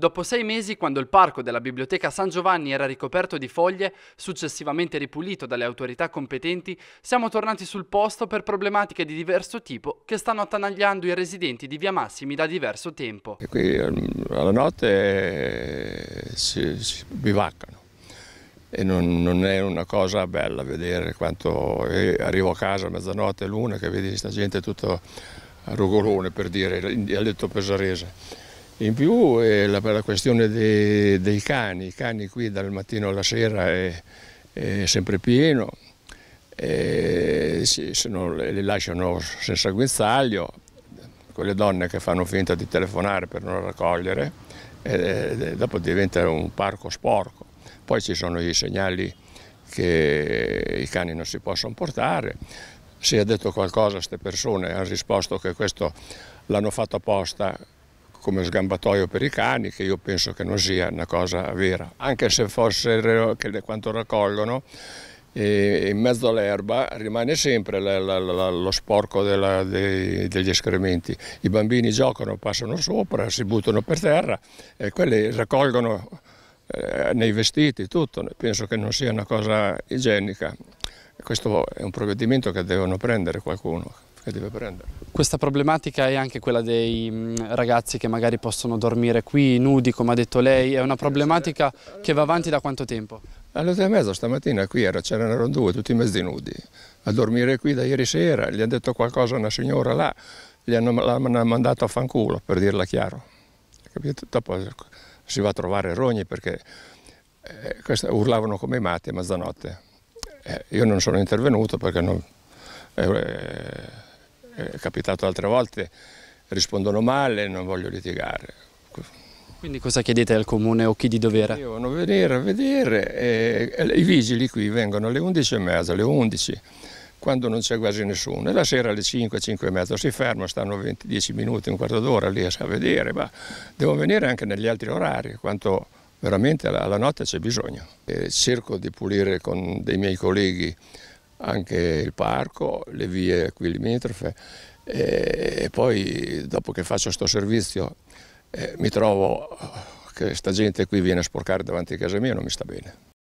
Dopo sei mesi, quando il parco della biblioteca San Giovanni era ricoperto di foglie, successivamente ripulito dalle autorità competenti, siamo tornati sul posto per problematiche di diverso tipo che stanno attanagliando i residenti di Via Massimi da diverso tempo. E qui mm, alla notte eh, si, si bivaccano e non, non, è una cosa bella vedere quanto eh, arrivo a casa a mezzanotte, l'una, che vedi questa gente tutta a rugolone per dire, a letto pesarese in più eh, la, la, questione dei, dei, cani, i cani qui dal mattino alla sera è, è sempre pieno, eh, si, no, li lasciano senza guinzaglio, quelle donne che fanno finta di telefonare per non raccogliere, eh, dopo diventa un parco sporco. Poi ci sono i segnali che i cani non si possono portare, si è detto qualcosa a queste persone, hanno risposto che questo l'hanno fatto apposta come sgambatoio per i cani, che io penso che non sia una cosa vera, anche se fosse quanto raccolgono, in mezzo all'erba rimane sempre la, la, la, lo sporco della, dei, degli escrementi. I bambini giocano, passano sopra, si buttano per terra e quelli raccolgono eh, nei vestiti tutto. Penso che non sia una cosa igienica. Questo è un provvedimento che devono prendere qualcuno e deve prendere. Questa problematica è anche quella dei mm, ragazzi che magari possono dormire qui nudi, come ha detto lei, è una problematica che va avanti da quanto tempo? Alle tre e mezza stamattina qui c'erano due, tutti mezzi nudi, a dormire qui da ieri sera, gli ha detto qualcosa una signora là, gli hanno, l'hanno mandato a fanculo, per dirla chiaro. Capito? Dopo si va a trovare rogni perché eh, questa, urlavano come i matti a mezzanotte. Eh, io non sono intervenuto perché non... Eh, è capitato altre volte, rispondono male, non voglio litigare. Quindi cosa chiedete al comune o chi di dovere? Devono venire a vedere, eh, i vigili qui vengono alle 11 e mezza, alle 11, quando non c'è quasi nessuno, e la sera alle 5, 5 e mezza, si ferma, stanno 20, 10 minuti, un quarto d'ora lì a vedere, ma devono venire anche negli altri orari, quanto veramente alla, alla notte c'è bisogno. Eh, cerco di pulire con dei miei colleghi anche il parco, le vie qui limitrofe e poi dopo che faccio questo servizio eh, mi trovo che sta gente qui viene a sporcare davanti a casa mia e non mi sta bene.